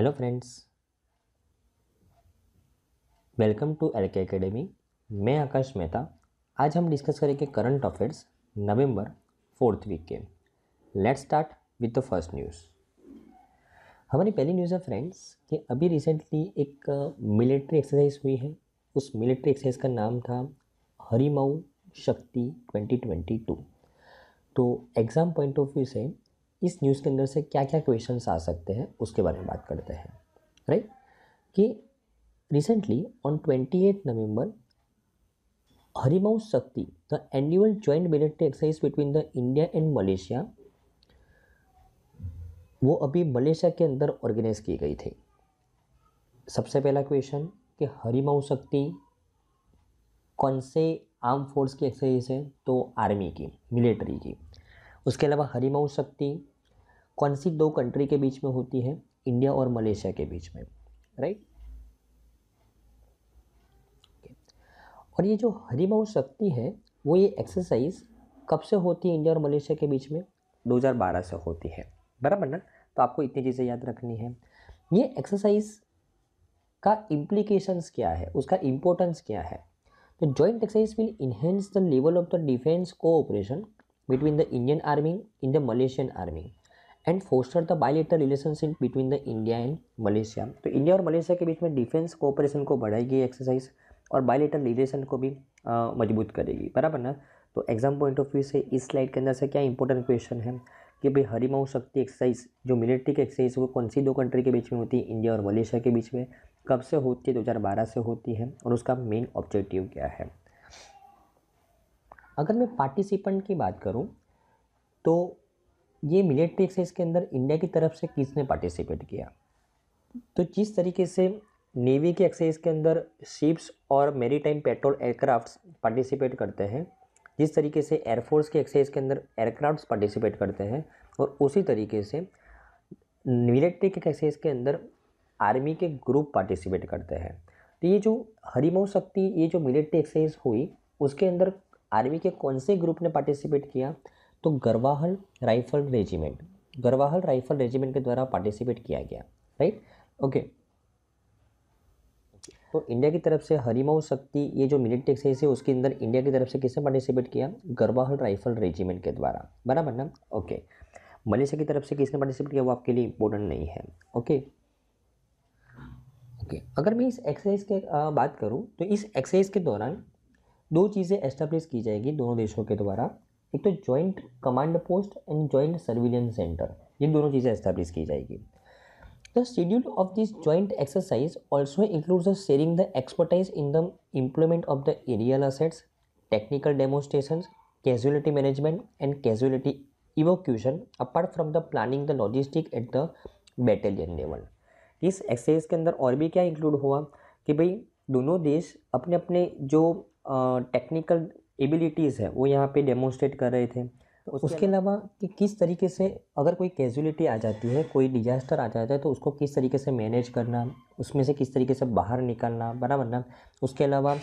Hello friends welcome to L K academy मैं आकाश मेहता आज हम डिस्कस करेंगे current affairs November fourth week के let start with the first news हमारी पहली न्यूज़ है फ्रेंड्स कि अभी रिसेंटली एक मिलिट्री एक्सरसाइज हुई है उस मिलिट्री एक्सरसाइज का नाम था हरिमऊ शक्ति 2022 तो एग्ज़ाम पॉइंट ऑफ व्यू से इस न्यूज़ के अंदर से क्या क्या क्वेश्चन आ सकते हैं उसके बारे में बात करते हैं राइट कि recently on twenty eight November Harimau Shakti the annual joint military exercise between the India and Malaysia वो अभी मलेशिया के अंदर ऑर्गेनाइज की गई थी सबसे पहला क्वेश्चन कि हरिमाऊ शक्ति कौन से आर्म फोर्स की एक्सरसाइज है तो आर्मी की मिलिट्री की उसके अलावा हरिमाऊ शक्ति कौन सी दो कंट्री के बीच में होती है इंडिया और मलेशिया के बीच में राइट और ये जो हरिभाव शक्ति है वो ये एक्सरसाइज कब से होती है इंडिया और मलेशिया के बीच में 2012 से होती है बराबर ना तो आपको इतनी चीज़ें याद रखनी है ये एक्सरसाइज का इम्प्लीकेशंस क्या है उसका इम्पोर्टेंस क्या है तो joint exercise will enhance the level of the defence cooperation between the Indian army in the Malaysian army and foster the bilateral relationship between the India and Malaysia तो India और Malaysia के बीच में defence cooperation को बढ़ाएगी exercise और बायलेटर relation को भी मजबूत करेगी बराबर ना तो एग्जाम पॉइंट ऑफ व्यू से इस स्लाइड के अंदर से क्या इंपॉर्टेंट क्वेश्चन है कि भाई हरिमाऊ शक्ति एक्सरसाइज जो मिलिट्री की एक्सरसाइज वो कौन सी दो कंट्री के बीच में होती है इंडिया और मलेशिया के बीच में कब से होती है बारह से होती है और उसका मेन ऑब्जेक्टिव क्या है अगर मैं पार्टिसिपेंट की बात करूँ तो ये मिलिट्री एक्सरसाइज के अंदर इंडिया की तरफ से किसने पार्टिसिपेट किया तो जिस तरीके से नेवी के एक्सरसाइज के अंदर शिप्स और मेरी टाइम पेट्रोल एयरक्राफ्ट्स पार्टिसिपेट करते हैं जिस तरीके से एयरफोर्स के एक्सरसाइज के अंदर एयरक्राफ्ट्स पार्टिसिपेट करते हैं और उसी तरीके से मिलिट्री के एक्सरसाइज के अंदर आर्मी के ग्रुप पार्टिसिपेट करते हैं तो ये जो हरिमो शक्ति ये जो मिलिट्री एक्सरसाइज हुई उसके अंदर आर्मी के कौन से ग्रुप ने पार्टिसिपेट किया तो Garhwal rifle regiment Garhwal rifle regiment के द्वारा पार्टिसिपेट किया गया राइट ओके तो इंडिया की तरफ से हरिमऊ शक्ति ये जो मिलिट्री एक्सरसाइज है उसके अंदर इंडिया की तरफ से किसने पार्टिसिपेट किया गरवाहल राइफल रेजिमेंट के द्वारा बराबर ना ओके मलेशिया की तरफ से किसने पार्टिसिपेट किया वो आपके लिए इम्पोर्टेंट नहीं है ओके ओके अगर मैं इस एक्सरसाइज के बात करूँ तो इस एक्सरसाइज के दौरान दो चीज़ें एस्टेब्लिश की जाएगी दोनों देशों के द्वारा एक तो joint command post and joint surveillance centre ये दोनों चीज़ें इस्टेब्लिश की जाएगी the schedule of this joint exercise also includes the sharing the expertise in the implement of the aerial assets technical demonstration casualty management and casualty evacuation apart from the planning the logistic at the battalion level इस exercise के अंदर और भी क्या include हुआ कि भाई दोनों देश अपने अपने जो टेक्निकल एबिलिटीज़ है वो यहाँ पे डेमोस्ट्रेट कर रहे थे तो उसके अलावा कि किस तरीके से अगर कोई कैजुअलिटी आ जाती है कोई डिजास्टर आ जाता है तो उसको किस तरीके से मैनेज करना उसमें से किस तरीके से बाहर निकलना बराबर ना उसके अलावा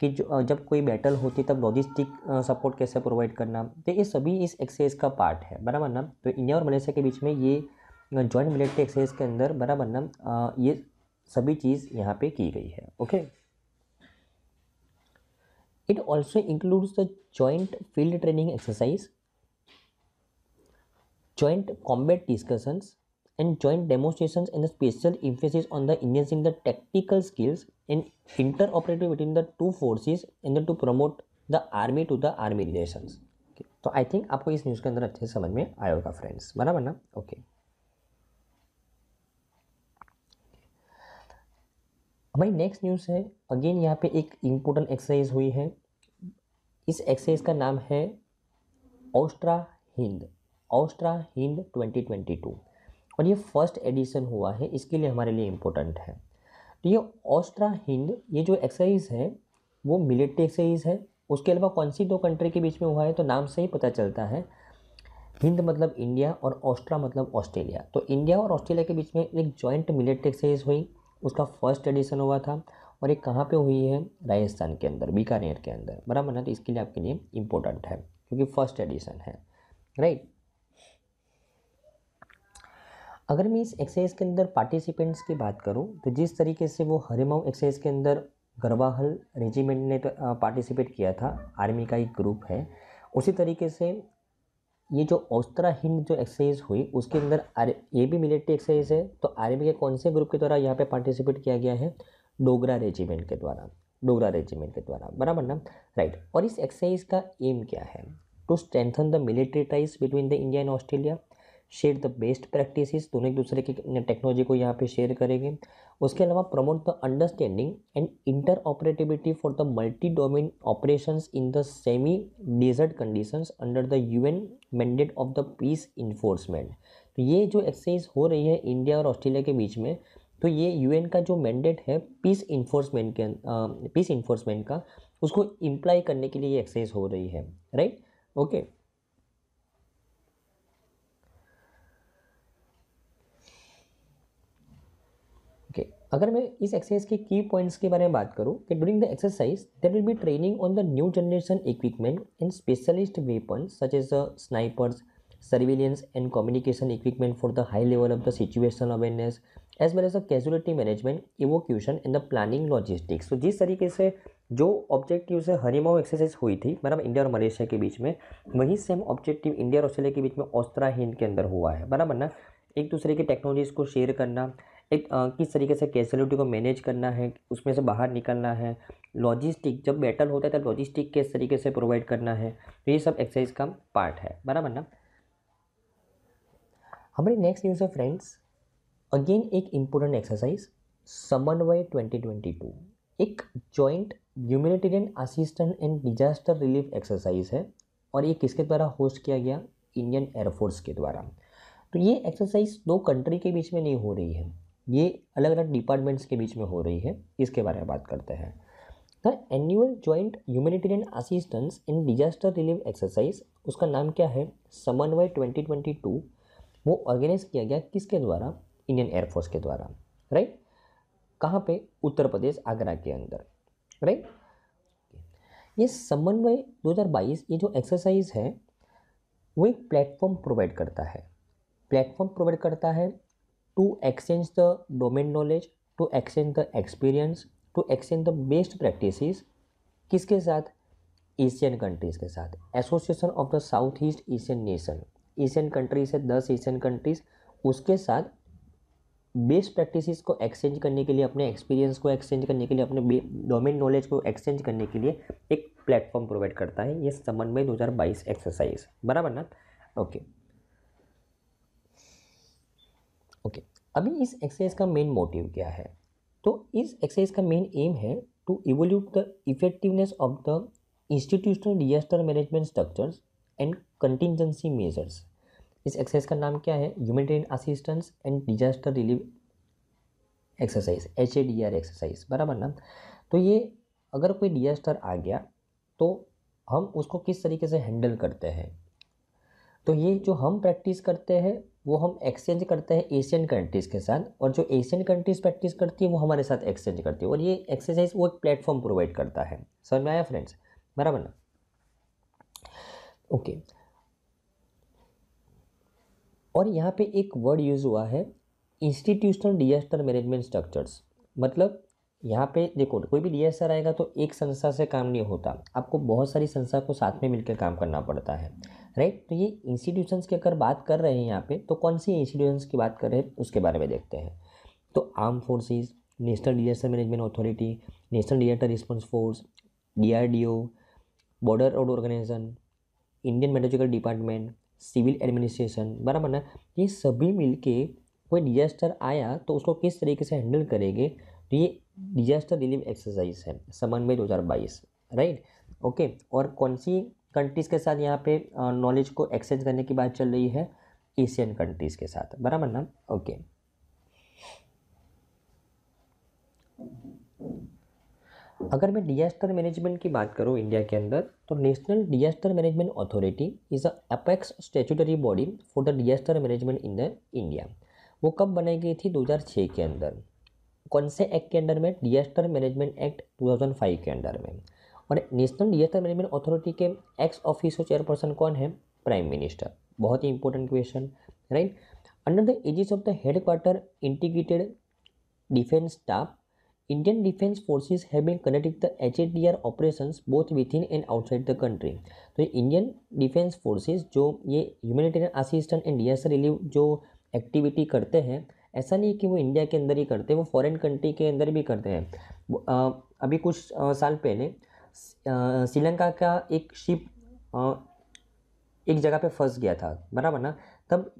कि जो जब कोई बैटल होती तब लॉजिस्टिक सपोर्ट कैसे प्रोवाइड करना तो ये सभी इस एक्सरसाइज का पार्ट है बराबर ना तो इंडिया और मलेशिया के बीच में ये जॉइंट मिलिट्री एक्सरसाइज के अंदर बराबर ना ये सभी चीज़ यहाँ पे की गई है okay It also includes the joint field training exercise, joint combat discussions, and joint demonstrations and a special emphasis on the enhancing the tactical skills and interoperability between the two forces and then to promote the army to the army relations I think आपको इस news के अंदर अच्छे से समझ में आया होगा friends, बराबर ना okay. हमारी नेक्स्ट न्यूज़ है अगेन यहाँ पे एक इम्पोर्टेंट एक्सरसाइज हुई है इस एक्सरसाइज का नाम है ऑस्ट्रा हिंद ऑस्ट्रा हिंद 2022 और ये फर्स्ट एडिशन हुआ है इसके लिए हमारे लिए इम्पोर्टेंट है तो ये ऑस्ट्रा हिंद ये जो एक्सरसाइज है वो मिलिट्री एक्सरसाइज है उसके अलावा कौन सी दो कंट्री के बीच में हुआ है तो नाम से ही पता चलता है हिंद मतलब इंडिया और ऑस्ट्रा मतलब ऑस्ट्रेलिया तो इंडिया और ऑस्ट्रेलिया के बीच में एक जॉइंट मिलिट्री एक्सरसाइज हुई उसका फर्स्ट एडिशन हुआ था और ये कहाँ पे हुई है राजस्थान के अंदर बीकानेर के अंदर बराबर ना तो इसके लिए आपके लिए इम्पोर्टेंट है क्योंकि फर्स्ट एडिशन है राइट अगर मैं इस एक्सरसाइज के अंदर पार्टिसिपेंट्स की बात करूँ तो जिस तरीके से वो हरिमाऊ एक्सरसाइज के अंदर गरवाहल रेजिमेंट ने तो पार्टिसिपेट किया था आर्मी का एक ग्रुप है उसी तरीके से ये जो औस्तरा हिंद जो एक्सरसाइज हुई उसके अंदर आर ये भी मिलिट्री एक्सरसाइज है तो आर्मी के कौन से ग्रुप के द्वारा यहाँ पे पार्टिसिपेट किया गया है डोगरा रेजिमेंट के द्वारा डोगरा रेजिमेंट के द्वारा बराबर ना राइट और इस एक्सरसाइज का एम क्या है to strengthen the military ties between the India and Australia share the best practice दोनों एक दूसरे की टेक्नोलॉजी को यहाँ पर शेयर करेंगे उसके अलावा promote the understanding and inter operativity for the multi domain operation in the semi desert condition under the U N mandate of the peace enforcement तो ये जो एक्सरसाइज हो रही है इंडिया और ऑस्ट्रेलिया के बीच में तो ये यूएन का जो मैंडेट है पीस इन्फोर्समेंट के पीस इन्फोर्समेंट का उसको इम्प्लाई करने के लिए ये एक्सरसाइज हो रही है राइट ओके okay. अगर मैं इस एक्सरसाइज के की पॉइंट्स के बारे में बात करूँ कि during the exercise there will be training on the new generation equipment and specialist weapon such as snipers surveillance and communication equipment for the high level of the situation awareness as well as a casualty management evacuation and the planning logistics तो जिस तरीके से जो objective से हनीमाओ exercise हुई थी बराबर India और मलेशिया के बीच में वही सेम ऑब्जेक्टिव इंडिया और ऑस्ट्रेलिया के बीच में ऑस्ट्रा हिंद के अंदर हुआ है बराबर ना एक दूसरे की टेक्नोलॉजीज़ को शेयर करना एक आ, किस तरीके से कैसलिटी को मैनेज करना है उसमें से बाहर निकलना है लॉजिस्टिक जब बैटल होता है तो लॉजिस्टिक किस तरीके से प्रोवाइड करना है तो ये सब एक्सरसाइज का पार्ट है बराबर ना हमारी नेक्स्ट न्यूज़ है फ्रेंड्स अगेन एक इम्पोर्टेंट एक्सरसाइज समन्वय 2022 एक joint humanitarian assistant and disaster relief exercise है और ये किसके द्वारा होस्ट किया गया इंडियन एयरफोर्स के द्वारा तो ये एक्सरसाइज दो कंट्री के बीच में नहीं हो रही है ये अलग अलग डिपार्टमेंट्स के बीच में हो रही है इसके बारे में बात करते हैं the annual joint humanitarian assistance in disaster relief exercise उसका नाम क्या है समन्वय 2022 वो ऑर्गेनाइज किया गया किसके द्वारा इंडियन एयरफोर्स के द्वारा राइट कहाँ पे उत्तर प्रदेश आगरा के अंदर राइट ये समन्वय 2022 ये जो एक्सरसाइज है वो एक प्लेटफॉर्म प्रोवाइड करता है प्लेटफॉर्म प्रोवाइड करता है to exchange the domain knowledge to exchange the experience to exchange the best practices किसके साथ एशियन कंट्रीज़ के साथ association of the South East Asian nation Asian countries है दस एशियन कंट्रीज उसके साथ बेस्ट प्रैक्टिसेस को एक्सचेंज करने के लिए अपने एक्सपीरियंस को एक्सचेंज करने के लिए अपने डोमेन नॉलेज को एक्सचेंज करने के लिए एक प्लेटफॉर्म प्रोवाइड करता है ये समन्वय बाईस एक्सरसाइज बराबर ना ओके okay. ओके अभी इस एक्सरसाइज का मेन मोटिव क्या है तो इस एक्सरसाइज का मेन एम है to evolute the effectiveness of the institutional disaster management structures and contingency measures इस एक्सरसाइज का नाम क्या है humanitarian assistance and disaster relieve exercise H A D R exercise बराबर ना तो ये अगर कोई डिजास्टर आ गया तो हम उसको किस तरीके से हैंडल करते हैं तो ये जो हम प्रैक्टिस करते हैं वो हम एक्सचेंज करते हैं एशियन कंट्रीज़ के साथ और जो एशियन कंट्रीज़ प्रैक्टिस करती है वो हमारे साथ एक्सचेंज करती है और ये एक्सरसाइज वो एक प्लेटफॉर्म प्रोवाइड करता है समझ में आया फ्रेंड्स बराबर ना ओके और यहाँ पे एक वर्ड यूज़ हुआ है इंस्टीट्यूशनल डिजास्टर मैनेजमेंट स्ट्रक्चर्स मतलब यहाँ पे देखो कोई भी डीएसआर आएगा तो एक संस्था से काम नहीं होता आपको बहुत सारी संस्था को साथ में मिलकर काम करना पड़ता है राइट तो ये इंस्टीट्यूशंस की अगर बात कर रहे हैं यहाँ पे तो कौन सी इंस्टीट्यूशंस की बात कर रहे हैं उसके बारे में देखते हैं तो arm forces national disaster management authority national disaster response force the border road organisation Indian medical department civil administration बराबर ना ये सभी मिल कोई डिजास्टर आया तो उसको किस तरीके से हैंडल करेंगे तो ये डिजास्टर रिलीफ एक्सरसाइज है समन्वय दो राइट ओके और कौन सी कंट्रीज़ के साथ यहाँ पे नॉलेज को एक्सचेंज करने की बात चल रही है एशियन कंट्रीज़ के साथ बराबर ना ओके अगर मैं डिजास्टर मैनेजमेंट की बात करूँ इंडिया के अंदर तो national disaster management authority is a apex statutory body for the disaster management in the India वो कब बनाई गई थी 2006 के अंदर कौन से एक्ट के अंडर में disaster management act two thousand five के अंडर में और नेशनल डिजास्टर मैनेजमेंट अथॉरिटी के एक्स ऑफिस चेयरपर्सन कौन है प्राइम मिनिस्टर बहुत ही important question right under the aegis of the headquarter integrated defence staff Indian defence forces have been connecting the H H D R operation both within and outside the country तो Indian defence forces जो ये humanitarian assistant and disaster S relieve जो activity करते हैं ऐसा नहीं कि वो इंडिया के अंदर ही करते हैं वो फॉरेन कंट्री के अंदर भी करते हैं अभी कुछ साल पहले श्रीलंका का एक शिप एक जगह पे फंस गया था बराबर ना तब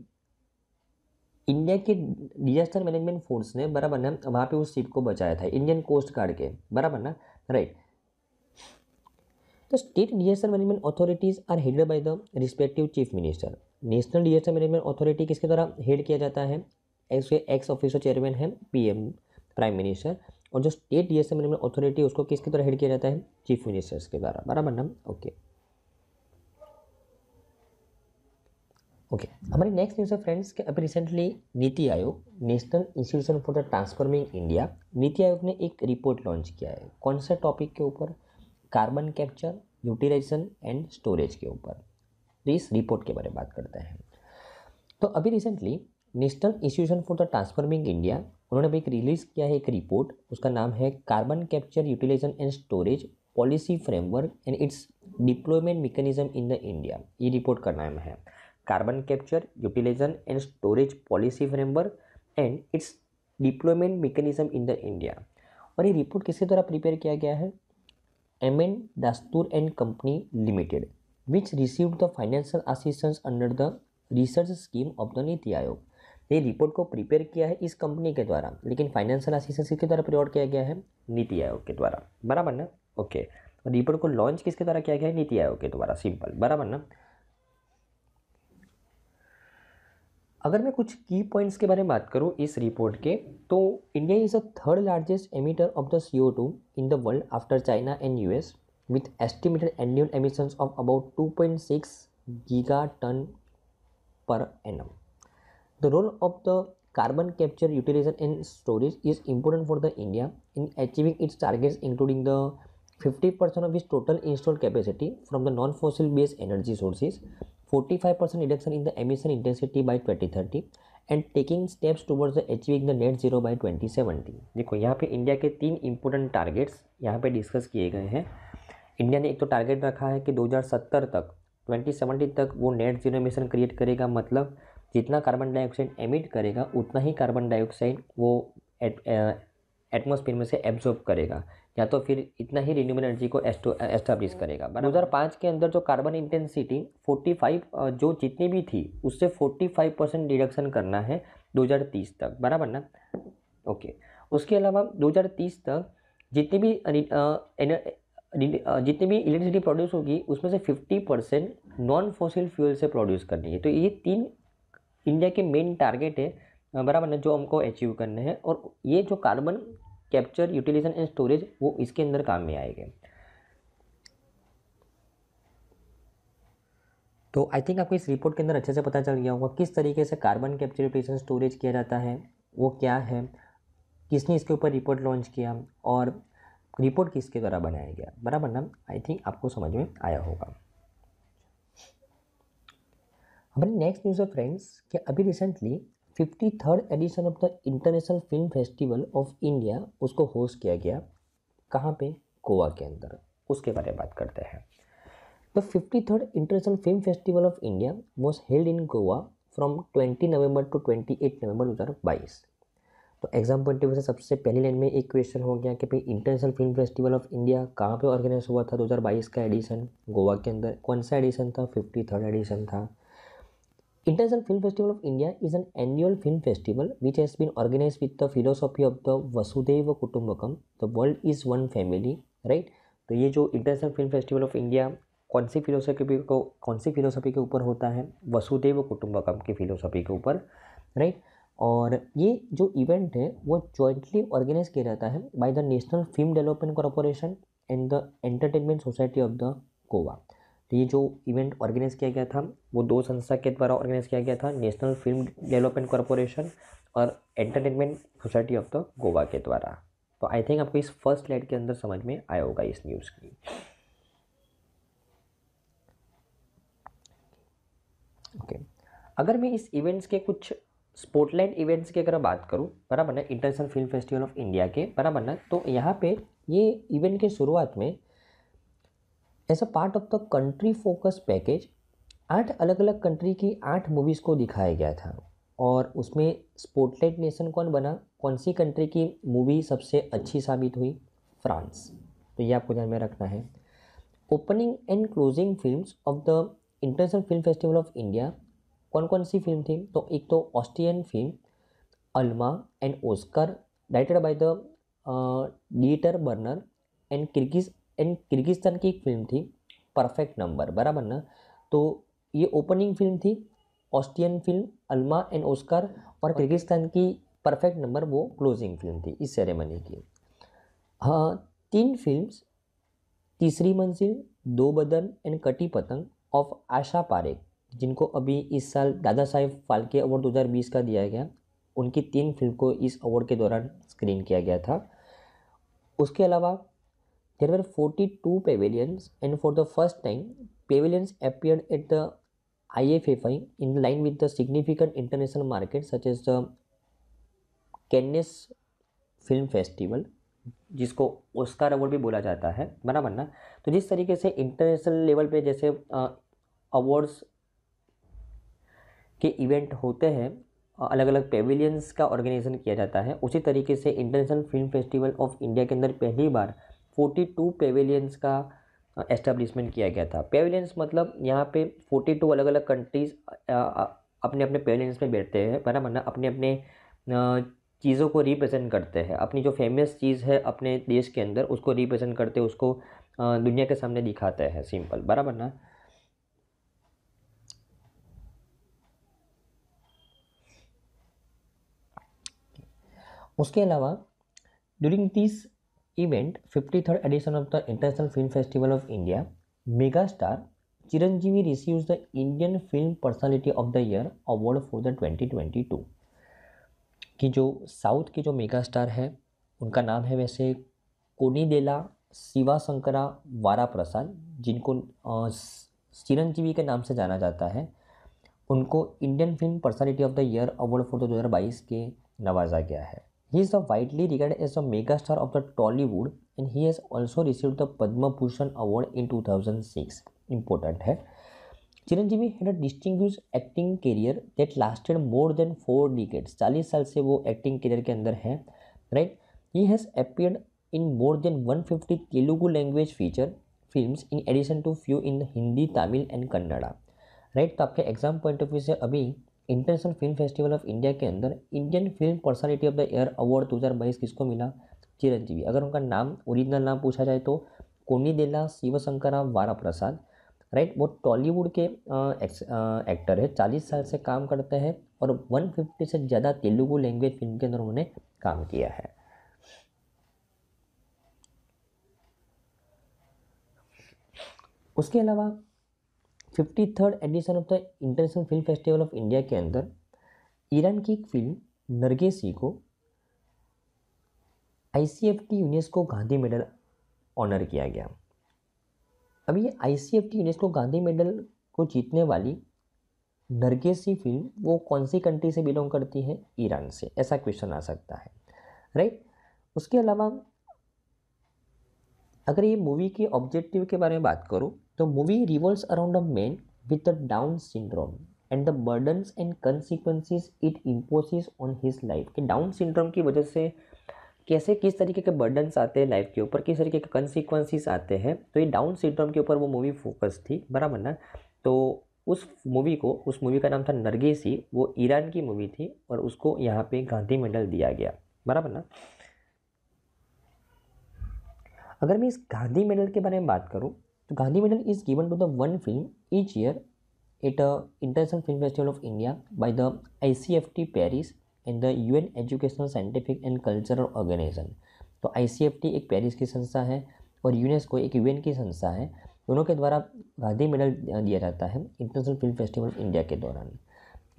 इंडिया के डिजास्टर मैनेजमेंट फोर्स ने बराबर ना वहाँ पे उस शिप को बचाया था इंडियन कोस्ट गार्ड के बराबर ना राइट तो state disaster management authorities are headed by the respective chief minister national disaster management authority किसके द्वारा हेड किया जाता है ऐसे एक्स ऑफिसर चेयरमैन है पीएम प्राइम मिनिस्टर और जो state D S M authority उसको किसके द्वारा हेड किया जाता है चीफ मिनिस्टर्स के द्वारा बराबर नाम ओके ओके हमारे नेक्स्ट न्यूज़ है फ्रेंड्स कि अभी recently NITI Aayog national institution for the transforming India NITI Aayog ने एक रिपोर्ट लॉन्च किया है कौन से टॉपिक के ऊपर carbon capture utilisation and storage के ऊपर तो इस रिपोर्ट के बारे में बात करते हैं तो अभी recently national institution for the transforming India उन्होंने भी एक रिलीज़ किया है एक रिपोर्ट उसका नाम है carbon capture utilisation and storage policy framework and its deployment mechanism in the India ये रिपोर्ट का नाम है carbon capture utilisation and storage policy framework and its deployment mechanism in the India और ये रिपोर्ट किसके द्वारा प्रिपेयर किया गया है M N Dastur and company limited which received the financial assistance under the research scheme of the NITI Aayog ये report को prepare किया है इस कंपनी के द्वारा लेकिन फाइनेंशियल असिस्टेंस किसके द्वारा प्रिपेयर किया गया है नीति आयोग के द्वारा बराबर ना ओके रिपोर्ट को लॉन्च किसके द्वारा किया गया है नीति आयोग के द्वारा सिंपल बराबर ना अगर मैं कुछ की पॉइंट्स के बारे में बात करूँ इस रिपोर्ट के तो India is the third largest emitter of the C two in the world after China and U S with estimated annual with of about two point six giga ton per annum The role of the carbon capture, utilization and storage is important for the India in achieving its targets including the 50% of its total installed capacity from the non-fossil based energy sources, 45% reduction in the emission intensity by 2030 and taking steps towards the achieving the net zero by twenty seventy देखो यहाँ पे India के तीन important targets यहाँ पे discuss किए गए हैं इंडिया ने एक तो टारगेट रखा है कि 2070 तक 2070 तक वो नेट जीरो मिशन क्रिएट करेगा मतलब जितना कार्बन डाइऑक्साइड एमिट करेगा उतना ही कार्बन डाइऑक्साइड वो एटमोसफेयर uh, में से एब्जॉर्ब करेगा या तो फिर इतना ही रिन्यूबल एनर्जी को एस्टाब्लिश uh, करेगा दो हज़ार पाँच के अंदर जो कार्बन इंटेंसिटी 45 जो जितनी भी थी उससे 45 परसेंट डिडक्शन करना है 2030 तक बराबर ना ओके उसके अलावा 2030 तक जितनी भी uh, जितनी भी इलेक्ट्रिसिटी प्रोड्यूस होगी उसमें से 50 परसेंट नॉन फोसिल फ्यूल से प्रोड्यूस करनी है तो ये तीन इंडिया के मेन टारगेट है बराबर ना जो हमको अचीव करने हैं और ये जो carbon capture utilisation and storage वो इसके अंदर काम में आएंगे तो आई थिंक आपको इस रिपोर्ट के अंदर अच्छे से पता चल गया होगा किस तरीके से कार्बन कैप्चर यूटिलाइजेशन स्टोरेज किया जाता है वो क्या है किसने इसके ऊपर रिपोर्ट लॉन्च किया और रिपोर्ट किसके द्वारा बनाया गया बराबर ना आई थिंक आपको समझ में आया होगा हमारी नेक्स्ट न्यूज़ है फ्रेंड्स कि अभी recently fifty third edition of the international film festival of India उसको होस्ट किया गया कहाँ पे गोवा के अंदर उसके बारे में बात करते हैं the fifty third international film festival of India was held in Goa from twenty November to twenty eight November दो हज़ार बाईस तो एग्जाम पॉइंट ऑफ व्यू से सबसे पहली लाइन में एक क्वेश्चन हो गया कि भाई international film festival of India कहाँ पे ऑर्गेनाइज हुआ था 2022 का एडिशन गोवा के अंदर कौन सा एडिशन था फिफ्टी थर्ड एडिशन था International Film Festival of India is an annual film festival which has been organized with the philosophy of the Vasudeva Kutumbakam, the world is one family, right? तो ये जो international film festival of India कौन सी philosophy को कौन सी philosophy के ऊपर होता है वसुदेव कुटुंबकम की फिलोसफी के ऊपर राइट और ये जो इवेंट है वो जॉइंटली ऑर्गेनाइज किया जाता है by the national film development corporation and the entertainment society of the Goa तो ये जो इवेंट ऑर्गेनाइज किया गया था वो दो संस्था के द्वारा ऑर्गेनाइज किया गया था नेशनल फिल्म डेवलपमेंट कॉरपोरेशन और entertainment society of the Goa के द्वारा तो आई थिंक आपको इस फर्स्ट लाइट के अंदर समझ में आया होगा इस न्यूज़ की ओके okay. अगर मैं इस इवेंट्स के कुछ स्पोर्टलाइट इवेंट्स की अगर बात करूँ बराबर ना international film festival of India के बराबर ना तो यहाँ पे ये इवेंट के शुरुआत में as a part of the country focus package आठ अलग अलग कंट्री की आठ मूवीज़ को दिखाया गया था और उसमें स्पोर्टलाइट नेशन कौन बना कौन सी कंट्री की मूवी सबसे अच्छी साबित हुई फ्रांस तो ये आपको ध्यान में रखना है opening and closing films of the international film festival of India कौन कौन सी फिल्म थी तो एक तो Austrian film Alma and Oskar directed by the Dieter Berner and Kyrgyz and Kyrgyzstan की एक फिल्म थी परफेक्ट नंबर बराबर ना तो ये ओपनिंग फिल्म थी Austrian film Alma and Oskar और किर्गिस्तान की परफेक्ट नंबर वो क्लोजिंग फिल्म थी इस सेरेमनी की हाँ तीन फिल्म्स तीसरी मंजिल दो बदन एंड कटी पतंग ऑफ आशा पारेख जिनको अभी इस साल दादा साहेब फाल्के अवार्ड 2020 का दिया गया उनकी तीन फिल्म को इस अवार्ड के दौरान स्क्रीन किया गया था उसके अलावा There were 42 pavilions, and for the first time, pavilions appeared at the IFFI in line with the significant international markets such as the Cannes Film festival जिसको ओस्कार अवार्ड भी बोला जाता है बना बनना तो जिस तरीके से इंटरनेशनल लेवल पे जैसे अवार्ड्स के इवेंट होते हैं अलग अलग पेविलियंस का ऑर्गेनाइजेशन किया जाता है उसी तरीके से international film festival of India के अंदर पहली बार फोर्टी टू पेविलियंस का एस्टेब्लिशमेंट किया गया था पेविलियंस मतलब यहाँ पे फोर्टी टू अलग अलग कंट्रीज़ अपने अपने पेविलियंस में बैठते हैं बराबर ना अपने अपने चीज़ों को रिप्रेजेंट करते हैं अपनी जो फेमस चीज़ है अपने देश के अंदर उसको रिप्रेजेंट करते हैं उसको दुनिया के सामने दिखाते हैं सिंपल बराबर ना उसके अलावा during this event 53rd edition of the International Film Festival of India, megastar Chiranjeevi receives the Indian Film Personality of the Year award for the 2022 कि जो साउथ के जो मेगा स्टार है उनका नाम है वैसे कोनीदेला शिवा शंकरा वारा प्रसाद जिनको चिरंजीवी के नाम से जाना जाता है उनको Indian film personality of the year award for दो हज़ार बाईस के नवाजा गया है ही He is widely regarded as a megastar of the Tollywood and he has also received the Padma Bhushan Award in 2006. Important है Chiranjeevi had a distinguish acting career that lasted more than four decades चालीस साल से वो acting career के अंदर है right he has appeared in more than one fifty Telugu language feature film in addition to few in Hindi Tamil and Kannada right तो आपके exam point of view से अभी international film festival of India के अंदर Indian film personality of the year award दो हज़ार बाईस किसको मिला चिरंजीवी अगर उनका नाम ओरिजिनल नाम पूछा जाए तो कोनी देला शिवशंकर वारा प्रसाद राइट वो टॉलीवुड के एक्टर है चालीस साल से काम करते हैं और फिफ्टी से ज़्यादा तेलुगु लैंग्वेज फिल्म के अंदर उन्होंने काम किया है उसके अलावा fifty third edition of the international film festival of India के अंदर ईरान की एक फिल्म नरगेसी को I C F T UNESCO Gandhi medal honour किया गया अब ये टी यूनेस्को गांधी मेडल को जीतने वाली नरगेसी फिल्म वो कौन सी कंट्री से बिलोंग करती है ईरान से ऐसा क्वेश्चन आ सकता है राइट उसके अलावा अगर ये मूवी के ऑब्जेक्टिव के बारे में बात करूँ The movie revolves around a man with a Down syndrome and the burdens and consequences it imposes on his life कि डाउन सिंड्रोम की वजह से कैसे किस तरीके के बर्डन्स आते हैं लाइफ के ऊपर किस तरीके के कंसिक्वेंसेस आते हैं तो ये डाउन सिंड्रोम के ऊपर वो मूवी फोकस थी बराबर ना तो उस मूवी को उस मूवी का नाम था नरगेसी वो ईरान की मूवी थी और उसको यहाँ पे गांधी मेडल दिया गया बराबर ना अगर मैं इस गांधी मेडल के बारे में बात करूँ तो Gandhi medal is given to the one film each year at a international film festival of India by the I C F T Paris and the U N educational scientific and cultural organisation तो I C F T एक Paris की संस्था है और UNESCO एक you N की संस्था है दोनों के द्वारा गांधी मेडल दिया जाता है international film festival of India के दौरान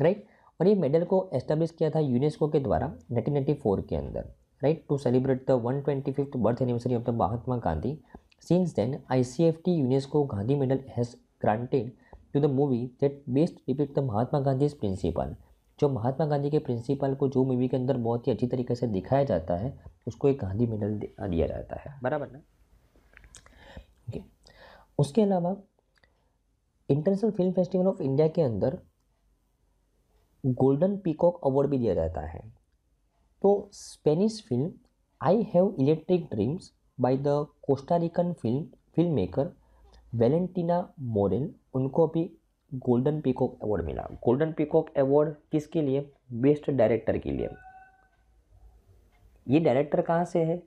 राइट और ये मेडल को एस्टेब्लिश किया था यूनेस्को के द्वारा नाइनटीन फोर के अंदर right to celebrate the one twenty fifth birth anniversary of the Mahatma Gandhi Since then, ICFT UNESCO Gandhi Medal has granted to the movie that best depict the Mahatma Gandhi principle जो महात्मा गांधी के principal को जो movie के अंदर बहुत ही अच्छी तरीके से दिखाया जाता है उसको एक गांधी मेडल दिया जाता है बराबर ना ओके okay. उसके अलावा international film festival of India के अंदर गोल्डन पीकॉक अवार्ड भी दिया जाता है तो Spanish film I have electric dreams by the Costa Rican film film maker Valentina Maurel उनको अभी गोल्डन पीकॉक अवार्ड मिला गोल्डन पीकॉक अवार्ड किसके लिए बेस्ट डायरेक्टर के लिए ये डायरेक्टर कहाँ से है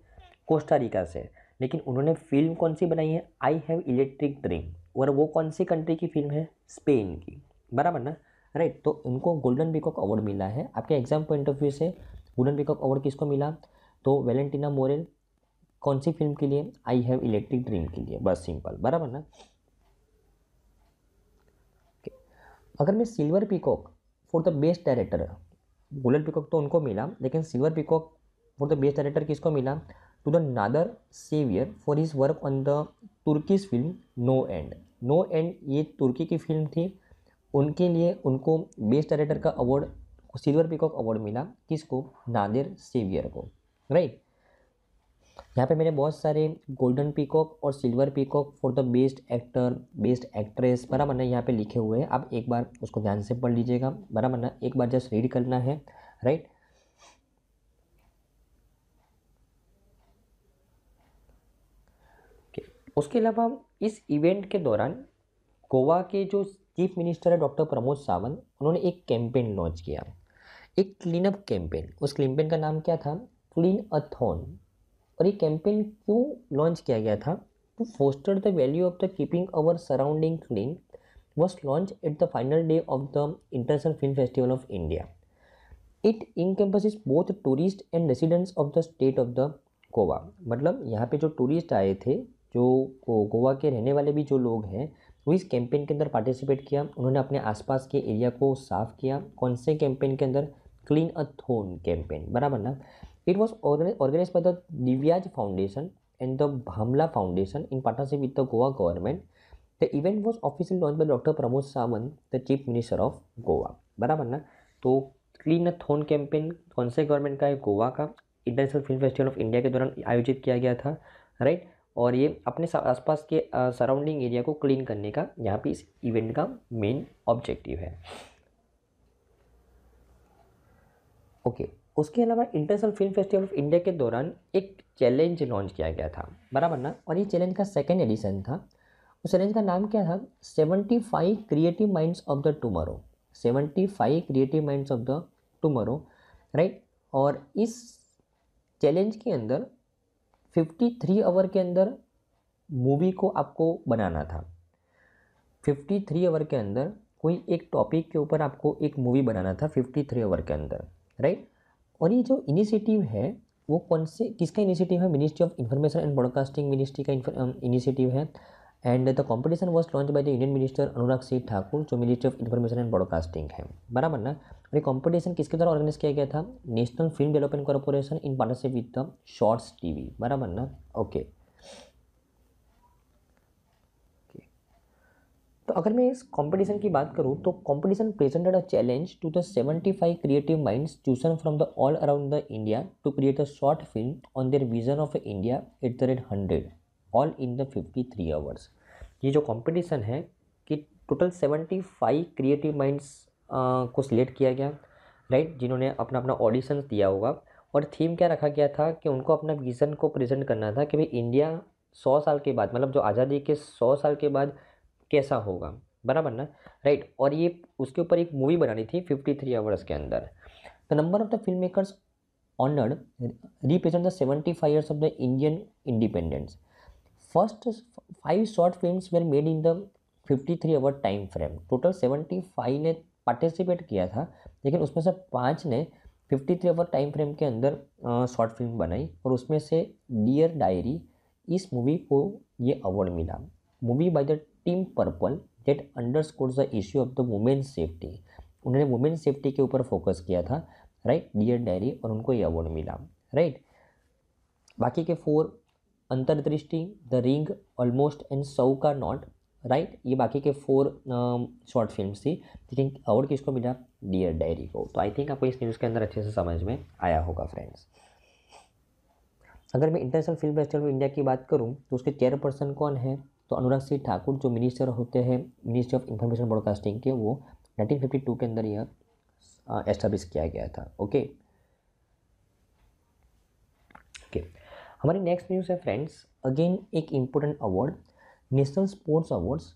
कोस्टारिका से लेकिन उन्होंने फिल्म कौन सी बनाई है आई हैव इलेक्ट्रिक ड्रीम और वो कौन सी कंट्री की फिल्म है स्पेन की बराबर ना राइट तो उनको गोल्डन पीकॉक अवार्ड मिला है आपके एग्जाम पॉइंट ऑफ व्यू से गोल्डन पीकॉक अवार्ड किसको मिला तो वेलेंटिना मोरेल कौन सी फिल्म के लिए आई हैव इलेक्ट्रिक ड्रीम के लिए बस सिंपल बराबर ना अगर मैं silver peacock for the best director golden peacock तो उनको मिला लेकिन silver peacock for the best director किसको मिला to the Nader Saeivar for his work on the तुर्की film no end no end ये तुर्की की फिल्म थी उनके लिए उनको बेस्ट डायरेक्टर का अवार्ड सिल्वर पिकॉक अवार्ड मिला किसको नादर सेवियर को राइट यहाँ पे मैंने बहुत सारे गोल्डन पीकॉक और silver peacock for the best actor best actress बराबर ना यहाँ पे लिखे हुए हैं आप एक बार उसको ध्यान से पढ़ लीजिएगा बराबर ना एक बार जस्ट रीड करना है राइट उसके अलावा इस इवेंट के दौरान गोवा के जो चीफ मिनिस्टर है डॉक्टर प्रमोद सावंत उन्होंने एक कैंपेन लॉन्च किया एक क्लीनअप कैंपेन उस कैंपेन का नाम क्या था क्लीन अथोन और ये कैंपेन क्यों लॉन्च किया गया था to foster the value of the keeping our surrounding clean was launch at the final day of the international film festival of India it in is both tourist and residents of the state of the Goa मतलब यहाँ पे जो tourist आए थे जो गोवा के रहने वाले भी जो लोग हैं वो इस कैंपेन के अंदर पार्टिसिपेट किया उन्होंने अपने आसपास के एरिया को साफ़ किया कौन से कैंपेन के अंदर क्लीन अ थोन कैंपेन बराबर ना It was organized by the Divyaj Foundation and the Bhamla Foundation in partnership with the Goa government. The event was officially launched by Dr. Pramod Sawant, the Chief Minister of Goa. बराबर ना तो clean थोन campaign कौन से government का है गोवा का international film festival of India के दौरान आयोजित किया गया था राइट और ये अपने आसपास के सराउंडिंग एरिया को क्लीन करने का यहाँ पे इस इवेंट का मेन ऑब्जेक्टिव है ओके okay. उसके अलावा international film festival of India के दौरान एक चैलेंज लॉन्च किया गया था बराबर ना और ये चैलेंज का सेकेंड एडिशन था उस चैलेंज का नाम क्या था seventy five creative minds of the tomorrow seventy five creative minds of the tomorrow right और इस चैलेंज के अंदर फिफ्टी थ्री आवर के अंदर मूवी को आपको बनाना था फिफ्टी थ्री आवर के अंदर कोई एक टॉपिक के ऊपर आपको एक मूवी बनाना था फिफ्टी थ्री आवर के अंदर राइट और ये जो इनिशिएटिव है वो कौन से किसका इनिशिएटिव है ministry of information and broadcasting ministry का इनिशिएटिव है and the competition was launch by the Indian minister Anurag Singh Thakur जो ministry of information and broadcasting है बराबर ना और ये कॉम्पिटिशन किसके द्वारा ऑर्गेनाइज किया गया था national film development corporation in partnership with the shorts TV बराबर ना ओके तो अगर मैं इस कंपटीशन की बात करूँ तो competition presented a challenge to the 75 creative minds chosen from the all around the India to create a short film on their vision of India at the rate hundred all in the fifty three hours ये जो कंपटीशन है कि total 75 creative minds को select किया गया right जिन्होंने अपना अपना ऑडिशन दिया होगा और थीम क्या रखा गया था कि उनको अपना विज़न को प्रेजेंट करना था कि भाई इंडिया सौ साल के बाद मतलब जो आज़ादी के सौ साल के बाद कैसा होगा बराबर ना राइट और ये उसके ऊपर एक मूवी बनानी थी फिफ्टी थ्री आवर्स के अंदर the number of the film makers honoured represent the seventy five years of the Indian independence first five short film were made in the fifty three hour time frame total seventy five ने participate किया था लेकिन उसमें से पाँच ने fifty three hour time frame के अंदर शॉर्ट फिल्म बनाई और उसमें से डियर डायरी इस मूवी को ये अवार्ड मिला movie by the team purple date underscores the issue of the women safety उन्होंने वुमेन सेफ्टी के ऊपर फोकस किया था राइट डियर डायरी और उनको ये अवार्ड मिला राइट बाकी के फोर अंतर्दृष्टि द रिंग ऑलमोस्ट एंड सौ का नॉट राइट ये बाकी के फोर शॉर्ट फिल्म थी लेकिन अवार्ड किसको मिला डियर डायरी को तो आई थिंक आपको इस न्यूज़ के अंदर अच्छे से समझ में आया होगा फ्रेंड्स अगर मैं international film festival of India की बात करूँ तो उसके चेयरपर्सन कौन है तो अनुराग सिंह ठाकुर जो मिनिस्टर होते हैं मिनिस्ट्री ऑफ इंफॉर्मेशन ब्रॉडकास्टिंग के वो 1952 के अंदर यह एस्टाब्लिश किया गया था ओके ओके हमारी नेक्स्ट न्यूज़ है फ्रेंड्स अगेन एक important award national sports awards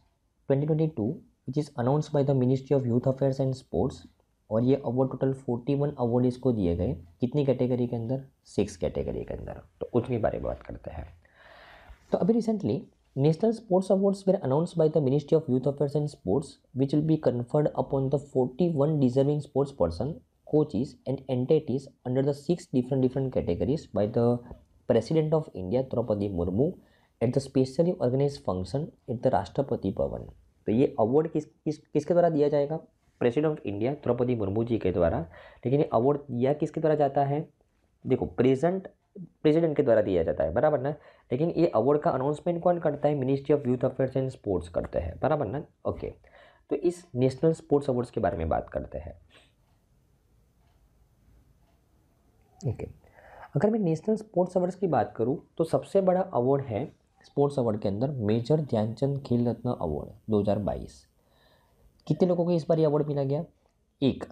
2022 which is announce by the ministry of youth affairs and sports और ये अवार्ड टोटल 41 अवार्ड इसको दिए गए कितनी कैटेगरी के अंदर सिक्स कैटेगरी के अंदर तो उसके बारे में बात करते हैं तो अभी recently National Sports Awards were announced by the Ministry of Youth Affairs and Sports, which will be conferred upon the 41 deserving sports person, coaches, and entities under the six different different categories by the President of India Draupadi Murmu at the specially organise function at the Rashtrapati Bhavan तो ये award किस किस किसके द्वारा दिया जाएगा president of India Droupadi Murmu ji के द्वारा लेकिन ये अवार्ड दिया किसके द्वारा जाता है देखो प्रेजेंट प्रेसिडेंट के द्वारा दिया जाता है बराबर ना लेकिन ये अवार्ड का अनाउंसमेंट कौन करता है ministry of youth affairs and sports करते हैं बराबर ना ओके तो इस नेशनल स्पोर्ट्स अवार्ड्स के बारे में बात करते हैं ओके अगर मैं नेशनल स्पोर्ट्स अवार्ड्स की बात करूँ तो सबसे बड़ा अवार्ड है स्पोर्ट्स अवार्ड के अंदर मेजर ध्यानचंद खेल रत्न अवार्ड दो कितने लोगों को इस बार ये अवार्ड मिला गया एक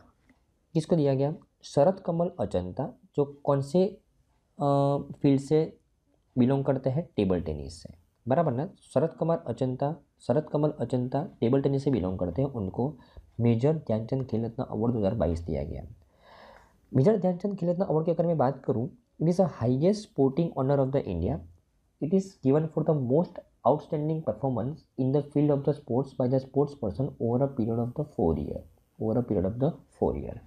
किसको दिया गया शरद कमल अजंता जो कौन से फील्ड से बिलोंग करते हैं टेबल टेनिस से बराबर ना शरद कुमार अचंता शरद कमल अचंता टेबल टेनिस से बिलोंग करते हैं उनको मेजर ध्यानचंद खेल रत्न अवार्ड दो दिया गया मेजर ध्यानचंद खेल रत्न अवार्ड की अगर मैं बात करूँ it is a highest sporting honour of the India it is given for the most outstanding performance in the field of the sports by the sports person over a period of the four year over a period of the four year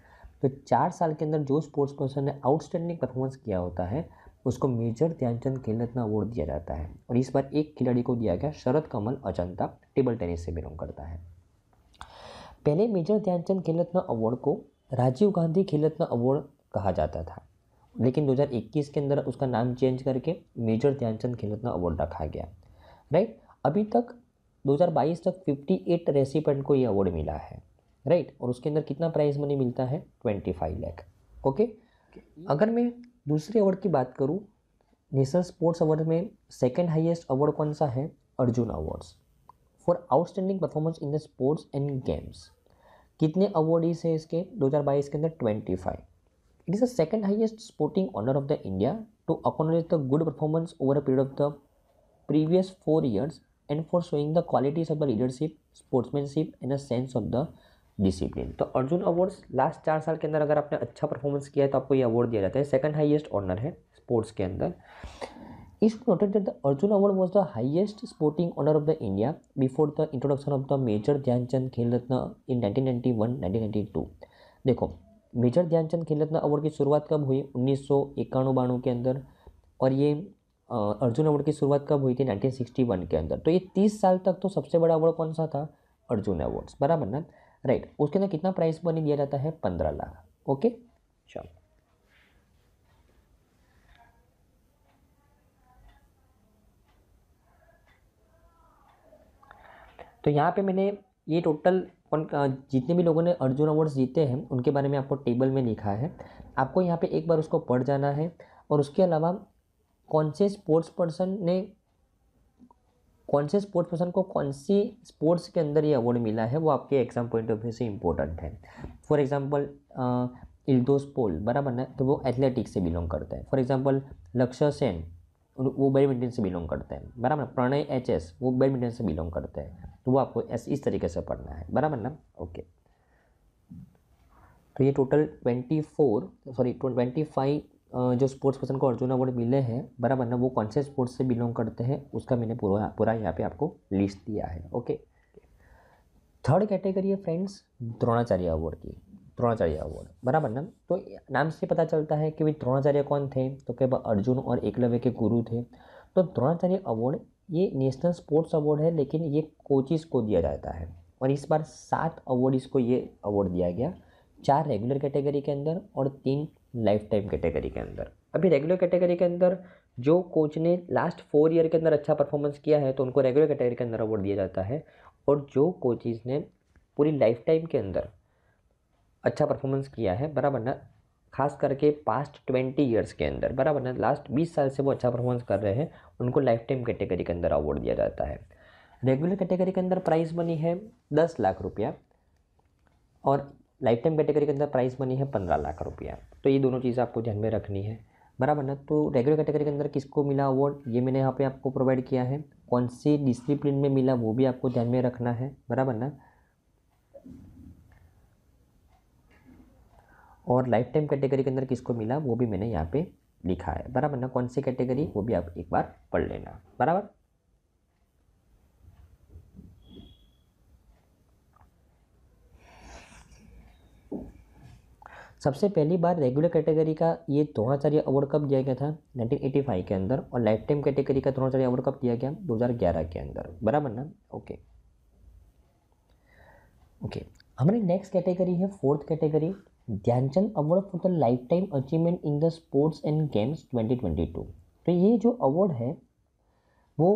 तो चार साल के अंदर जो sports person ने outstanding performance किया होता है उसको मेजर ध्यानचंद खेल रत्न अवार्ड दिया जाता है और इस बार एक खिलाड़ी को दिया गया शरद कमल अजंता टेबल टेनिस से बिलोंग करता है पहले मेजर ध्यानचंद खेल रत्न अवार्ड को राजीव गांधी खेल रत्न अवार्ड कहा जाता था लेकिन 2021 के अंदर उसका नाम चेंज करके मेजर ध्यानचंद खेल रत्न अवार्ड रखा गया राइट अभी तक 2022 तक 58 रेसिपेंट को ये अवार्ड मिला है राइट और उसके अंदर कितना प्राइज मनी मिलता है ट्वेंटी फाइव लैख ओके अगर मैं दूसरे अवार्ड की बात करूँ नेशनल स्पोर्ट्स अवार्ड में सेकेंड हाइएस्ट अवार्ड कौन सा है Arjuna awards for outstanding performance in the sports and games कितने अवार्डीज है इसके 2022 के अंदर 25 it is the second highest sporting honour of the India to acknowledge the good performance over a period of the previous four years and for showing the qualities of the leadership sportsmanship and a sense of the discipline तो Arjuna awards last चार साल के अंदर अगर आपने अच्छा performance किया है तो आपको ये अवार्ड दिया जाता है सेकंड हाईएस्ट ऑनर है स्पोर्ट्स के अंदर इस noted that the Arjuna award was the highest sporting honour of the India before the introduction of the major Dhyan Chand Khel Ratna in nineteen ninety one nineteen two देखो मेजर ध्यानचंद खेल रत्न अवार्ड की शुरुआत कब हुई उन्नीस सौ इक्यानवे के अंदर और ये अर्जुन अवार्ड की शुरुआत कब हुई थी नाइनटीन के अंदर तो ये तीस साल तक तो सबसे बड़ा अवार्ड कौन सा था अर्जुन अवार्ड्स बराबर ना राइट उसके अंदर कितना प्राइस मनी दिया जाता है पंद्रह लाख ओके चलो तो यहाँ पे मैंने ये टोटल जितने भी लोगों ने अर्जुन अवार्ड्स जीते हैं उनके बारे में आपको टेबल में लिखा है आपको यहाँ पे एक बार उसको पढ़ जाना है और उसके अलावा कौन से स्पोर्ट्स पर्सन ने कौन से स्पोर्ट्स पर्सन को कौन सी स्पोर्ट्स के अंदर ये अवार्ड मिला है वो आपके एग्जाम पॉइंट ऑफ व्यू से इम्पोर्टेंट है फॉर एग्जाम्पल इल्दोस पोल बराबर ना तो वो एथलेटिक्स से बिलोंग करता है फॉर एग्जाम्पल लक्ष्य सेन वो बैडमिंटन से बिलोंग करते हैं बराबर ना प्रणय एच एस वो बैडमिंटन से बिलोंग करते हैं तो वो आपको ऐसे इस तरीके से पढ़ना है बराबर ना ओके तो ये total twenty four sorry twenty five जो स्पोर्ट्स पर्सन को अर्जुन अवार्ड मिले हैं बराबर ना वो कौन से स्पोर्ट्स से बिलोंग करते हैं उसका मैंने पूरा पूरा यहाँ पे आपको लिस्ट दिया है ओके थर्ड कैटेगरी है फ्रेंड्स द्रोणाचार्य अवार्ड की द्रोणाचार्य अवार्ड बराबर ना तो नाम से पता चलता है कि भाई द्रोणाचार्य कौन थे तो क्या अर्जुन और एकलव्य के गुरु थे तो द्रोणाचार्य अवार्ड ये नेशनल स्पोर्ट्स अवार्ड है लेकिन ये कोचिज़ को दिया जाता है और इस बार सात अवार्ड इसको ये अवार्ड दिया गया चार रेगुलर कैटेगरी के अंदर और तीन लाइफ टाइम कैटेगरी के अंदर अभी रेगुलर कैटेगरी के अंदर जो कोच ने लास्ट फोर ईयर के अंदर अच्छा परफॉर्मेंस किया है तो उनको रेगुलर कैटेगरी के अंदर अवार्ड दिया जाता है और जो कोचिज़ ने पूरी लाइफ टाइम के अंदर अच्छा परफॉर्मेंस किया है बराबर ना खास करके पास्ट ट्वेंटी ईयर्स के अंदर बराबर ना लास्ट बीस साल से वो अच्छा परफॉर्मेंस कर रहे हैं उनको लाइफ टाइम कैटेगरी के अंदर अवार्ड दिया जाता है रेगुलर कैटेगरी के अंदर प्राइस बनी है दस लाख रुपया और लाइफ टाइम कैटेगरी के अंदर प्राइस मनी है पंद्रह लाख रुपया तो ये दोनों चीज़ आपको ध्यान में रखनी है बराबर ना तो रेगुलर कैटेगरी के अंदर किसको मिला अवार्ड ये मैंने यहाँ पे आपको प्रोवाइड किया है कौन सी डिसिप्लिन में मिला वो भी आपको ध्यान में रखना है बराबर ना और लाइफ टाइम कैटेगरी के अंदर किसको मिला वो भी मैंने यहाँ पे लिखा है बराबर ना कौन सी कैटेगरी वो भी आप एक बार पढ़ लेना बराबर सबसे पहली बार रेगुलर कैटेगरी का ये द्रोणाचार्य अवार्ड कब दिया गया था 1985 के अंदर और लाइफ टाइम कैटेगरी का द्रोणाचार्य अवार्ड कब दिया गया 2011 के अंदर बराबर ना ओके ओके हमारी नेक्स्ट कैटेगरी है fourth category Dhyan Chand award for the lifetime achievement in the sports and games 2022 तो ये जो अवार्ड है वो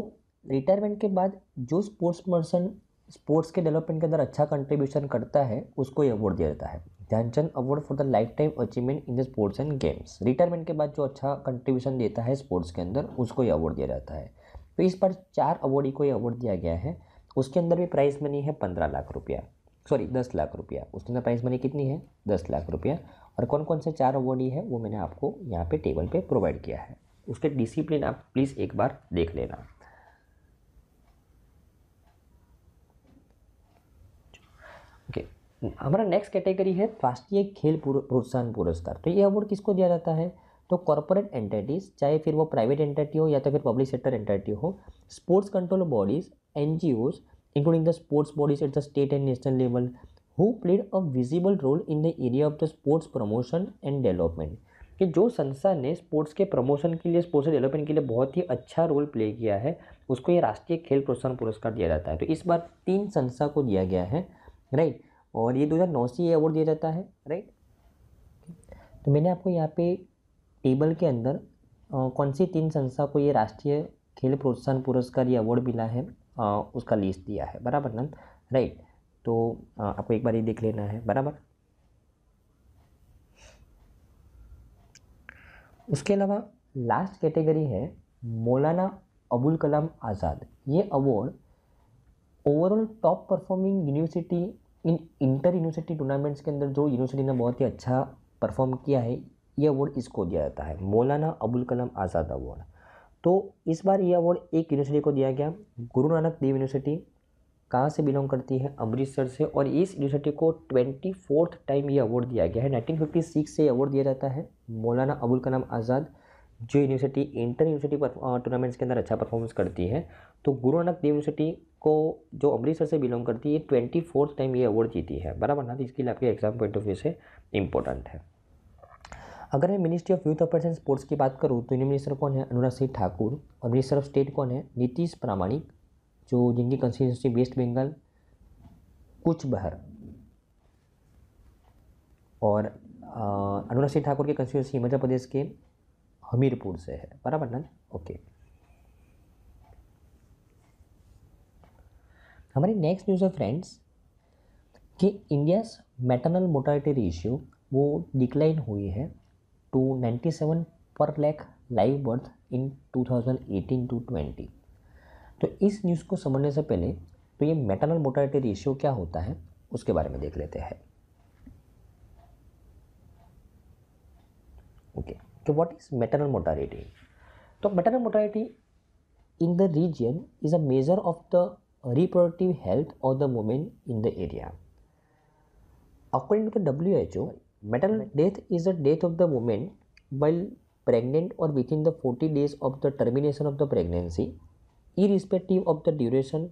रिटायरमेंट के बाद जो स्पोर्ट्स पर्सन स्पोर्ट्स के डेवलपमेंट के अंदर अच्छा कंट्रीब्यूशन करता है उसको ये अवार्ड दिया जाता है Dhyan Chand award for the lifetime achievement in the sports and games retirement के बाद जो अच्छा कंट्रीब्यूशन देता है स्पोर्ट्स के अंदर उसको ये अवार्ड दिया जाता है तो इस बार चार अवार्डी को ये अवार्ड दिया गया है उसके अंदर भी प्राइस मनी है पंद्रह लाख रुपया सॉरी दस लाख रुपया उसके अंदर प्राइस मनी कितनी है दस लाख रुपया और कौन कौन से चार अवार्डी है वो मैंने आपको यहाँ पे टेबल पे प्रोवाइड किया है उसके डिसिप्लिन आप प्लीज़ एक बार देख लेना हमारा नेक्स्ट कैटेगरी है राष्ट्रीय खेल प्रोत्साहन पुरस्कार तो ये अवार्ड किसको दिया जाता है तो कॉरपोरेट एंटिटीज़ चाहे फिर वो प्राइवेट एंटिटी हो या तो फिर पब्लिक सेक्टर एंटिटी हो sports control bodies N G Os including the sports bodies at the state and national level who played a visible role in the area of the sports promotion and development कि जो संस्था ने sports के promotion के लिए sports development के लिए बहुत ही अच्छा रोल प्ले किया है उसको ये राष्ट्रीय खेल प्रोत्साहन पुरस्कार दिया जाता है तो इस बार तीन संस्था को दिया गया है राइट और ये दो हज़ार नौ से ये अवार्ड दिया जाता है राइट तो मैंने आपको यहाँ पे टेबल के अंदर आ, कौन सी तीन संस्था को ये राष्ट्रीय खेल प्रोत्साहन पुरस्कार या अवार्ड मिला है आ, उसका लिस्ट दिया है बराबर ना राइट तो आ, आपको एक बार ये देख लेना है बराबर उसके अलावा लास्ट कैटेगरी है मौलाना अबुल कलाम आज़ाद ये award overall top performing university in inter university tournaments के अंदर जो यूनिवर्सिटी ने बहुत ही अच्छा परफॉर्म किया है ये अवार्ड इसको दिया जाता है मौलाना अबुल कलाम आज़ाद अवार्ड तो इस बार ये अवार्ड एक यूनिवर्सिटी को दिया गया गुरु नानक देव यूनिवर्सिटी कहाँ से बिलोंग करती है अमृतसर से और इस यूनिवर्सिटी को ट्वेंटी फोर्थ टाइम ये अवार्ड दिया गया है फिफ्टी सिक्स से ये अवार्ड दिया जाता है मौलाना अबुल कलाम आज़ाद जो यूनिवर्सिटी इंटर यूनिवर्सिटी टूर्नामेंट्स के अंदर अच्छा परफॉर्मेंस करती है तो गुरु नानक देव यूनिवर्सिटी को जो अमृतसर से बिलोंग करती है ट्वेंटी फोर्थ टाइम ये अवार्ड जीती है बराबर ना तो इसके लिए आपके एग्जाम पॉइंट ऑफ व्यू से इम्पोर्टेंट है अगर मैं ministry of youth affairs and sports की बात करूँ तो यूनियन मिनिस्टर कौन है अनुराग सिंह ठाकुर और मिनिस्टर ऑफ स्टेट कौन है नीतीश प्रामाणिक जो जिनकी कंस्टिट्यूंसी वेस्ट बंगाल कुछ बहर और अनुराग सिंह ठाकुर की कंस्टिट्यूंसी मध्य प्रदेश के हमीरपुर से है बराबर ना ओके हमारी नेक्स्ट न्यूज़ है फ्रेंड्स कि इंडिया मेटरनल मोटालिटी रेशियो वो डिक्लाइन हुई है two seven per lakh live birth in two thousand eighteen to twenty तो इस न्यूज़ को समझने से पहले तो ये मेटरनल मोटालिटी रेशियो क्या होता है उसके बारे में देख लेते हैं ओके तो व्हाट इज़ मेटरनल मोटालिटी तो maternal mortality in the region is a major of the reproductive health of the women in the area. According to the WHO, maternal death is the death of the woman while pregnant or within the 40 days of the termination of the pregnancy, irrespective of the duration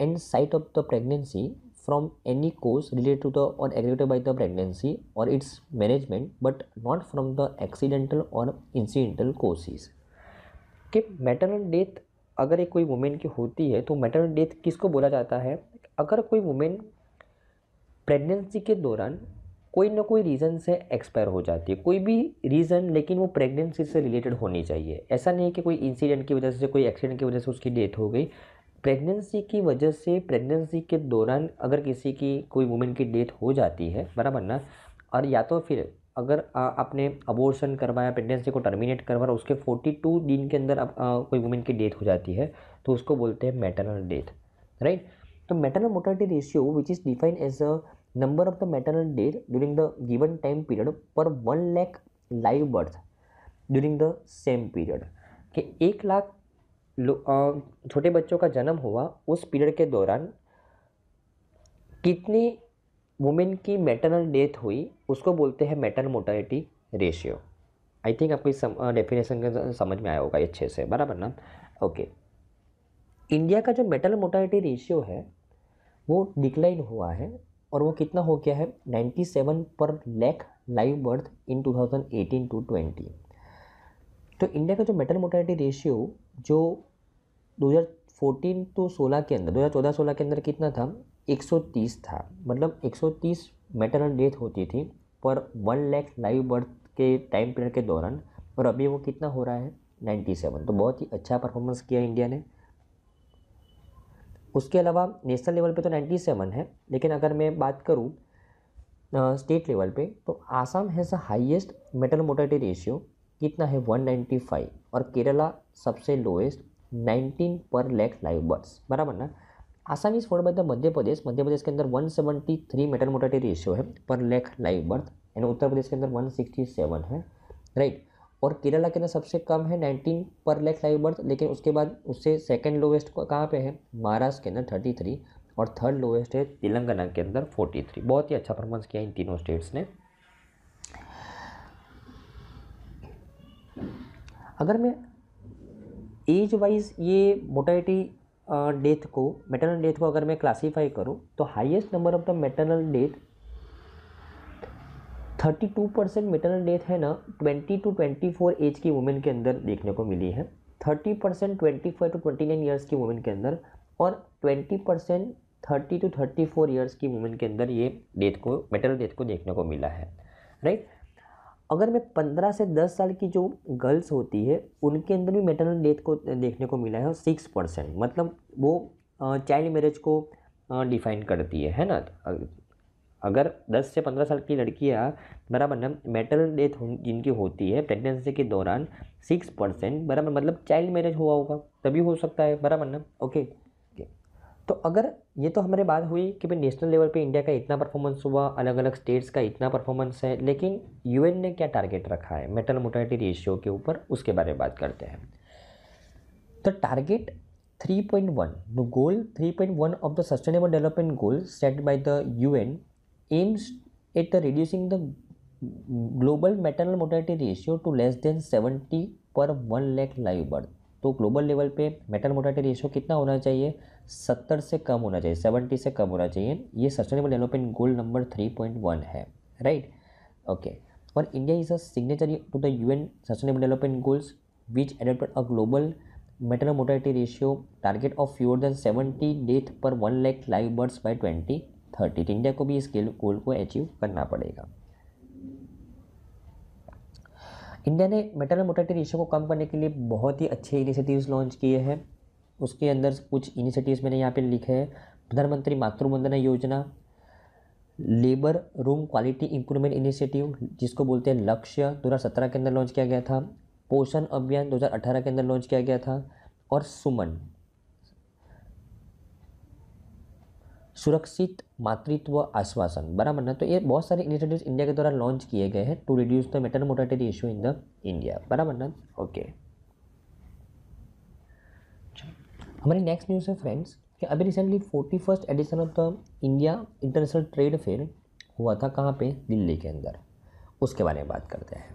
and site of the pregnancy from any cause related to the or aggravated by the pregnancy or its management, but not from the accidental or incidental causes. Okay, maternal death अगर एक कोई women की होती है तो maternal death किसको बोला जाता है अगर कोई वुमेन प्रेगनेंसी के दौरान कोई ना कोई रीज़न से एक्सपायर हो जाती है कोई भी रीज़न लेकिन वो प्रेगनेंसी से रिलेटेड होनी चाहिए ऐसा नहीं है कि कोई इंसिडेंट की वजह से कोई एक्सीडेंट की वजह से उसकी डेथ हो गई प्रेगनेंसी की वजह से प्रेगनेंसी के दौरान अगर किसी की कोई वुमेन की डेथ हो जाती है बराबर ना और या तो फिर अगर आपने अबोर्सन करवाया प्रेगनेंसी को टर्मिनेट करवाया उसके 42 दिन के अंदर आप, आ, कोई वुमेन की डेथ हो जाती है तो उसको बोलते हैं मैटरनल डेथ राइट तो maternal mortality ratio which is defined as a number of the maternal death during the given time period per one lakh live birth during the same period कि एक लाख छोटे बच्चों का जन्म हुआ उस पीरियड के दौरान कितनी वुमेन की मेटरनल डेथ हुई उसको बोलते हैं maternal mortality ratio I think आपको इस डेफिनेशन समझ में आया होगा अच्छे से बराबर ना ओके इंडिया का जो मेटल मोटालिटी रेशियो है वो डिक्लाइन हुआ है और वो कितना हो गया है 97 per lakh live birth in 2018 to 20 तो इंडिया का जो मेटल मोटालिटी रेशियो जो 2014 टू 16 के अंदर 2014-16 के अंदर कितना था 130 था मतलब 130 मेटरल डेथ होती थी per one lakh live birth के टाइम पीरियड के दौरान और अभी वो कितना हो रहा है 97 तो बहुत ही अच्छा परफॉर्मेंस किया इंडिया ने उसके अलावा नेशनल लेवल पे तो 97 है लेकिन अगर मैं बात करूँ स्टेट लेवल पे तो Assam has the highest maternal mortality ratio कितना है 195 और केरला सबसे लोएस्ट 19 पर लैख लाइव बर्ड्स बराबर ना आसामीज फॉर्म बनता है मध्य प्रदेश मध्य प्रदेश के अंदर 173 मेटल मोटाटी रेशियो है per lakh live birth and Uttar Pradesh के अंदर 167 है राइट और केरला के अंदर सबसे कम है 19 पर लेख लाइव बर्थ लेकिन उसके बाद उससे सेकेंड लोवेस्ट कहाँ पे है महाराष्ट्र के अंदर 33 और थर्ड लोवेस्ट है तेलंगाना के अंदर 43 बहुत ही अच्छा परफॉर्मेंस किया इन तीनों स्टेट्स ने अगर मैं एज वाइज ये मोटाइटी डेथ को मेटरनल डेथ को अगर मैं क्लासीफाई करूँ तो highest number of the maternal death thirty two percent maternal death है ना twenty to twenty four age की वुमेन के अंदर देखने को मिली है thirty percent twenty five to twenty nine years की वुमेन के अंदर और twenty percent thirty to thirty four years की वुमेन के अंदर ये डेथ को मेटरनल डेथ को देखने को मिला है राइट अगर मैं पंद्रह से दस साल की जो गर्ल्स होती है उनके अंदर भी मेटरनल डेथ को देखने को मिला है सिक्स परसेंट मतलब वो चाइल्ड मैरिज को डिफाइन करती है है ना अगर दस से पंद्रह साल की लड़कियाँ बराबर ना मेटरनल डेथ जिनकी होती है प्रेगनेंसी के दौरान सिक्स परसेंट बराबर मतलब चाइल्ड मैरिज हुआ होगा तभी हो सकता है बराबर ना ओके तो अगर ये तो हमारे बात हुई कि भाई नेशनल लेवल पे इंडिया का इतना परफॉर्मेंस हुआ अलग अलग स्टेट्स का इतना परफॉर्मेंस है लेकिन यूएन ने क्या टारगेट रखा है मेटल मोटालिटी रेशियो के ऊपर उसके बारे में बात करते हैं तो target 3.1 point one goal three point one of the sustainable development goal set by the U N aims at the reducing the global maternal mortality ratio to less than seventy per one lakh live birth तो global level पे maternal मोटाटी ratio कितना होना चाहिए सत्तर से कम होना चाहिए सेवेंटी से कम होना चाहिए ये sustainable development goal number three point one है राइट ओके और India is a signatory to the U N sustainable development goals which adopted a global maternal मोटाटी ratio target of fewer than seventy death per one lakh live births by twenty thirty India को भी इस गोल को achieve करना पड़ेगा India ने metal मोटेटी ratio को कम करने के लिए बहुत ही अच्छे इनिशिएटिव्स लॉन्च किए हैं उसके अंदर कुछ इनिशिएटिव्स मैंने यहाँ पे लिखे हैं Pradhanmantri Matruvandana Yojana labour room quality improvement initiative जिसको बोलते हैं लक्ष्य 2017 के अंदर लॉन्च किया गया था पोषण अभियान 2018 के अंदर लॉन्च किया गया था और सुमन सुरक्षित मातृत्व आश्वासन बराबर ना तो ये बहुत सारे इनिशिएटिव्स इंडिया के द्वारा लॉन्च किए गए हैं to reduce the maternal mortality issue in the India बराबर ना ओके हमारी नेक्स्ट न्यूज़ है फ्रेंड्स कि अभी recently forty first edition of the India International Trade Fair हुआ था कहाँ पे दिल्ली के अंदर उसके बारे में बात करते हैं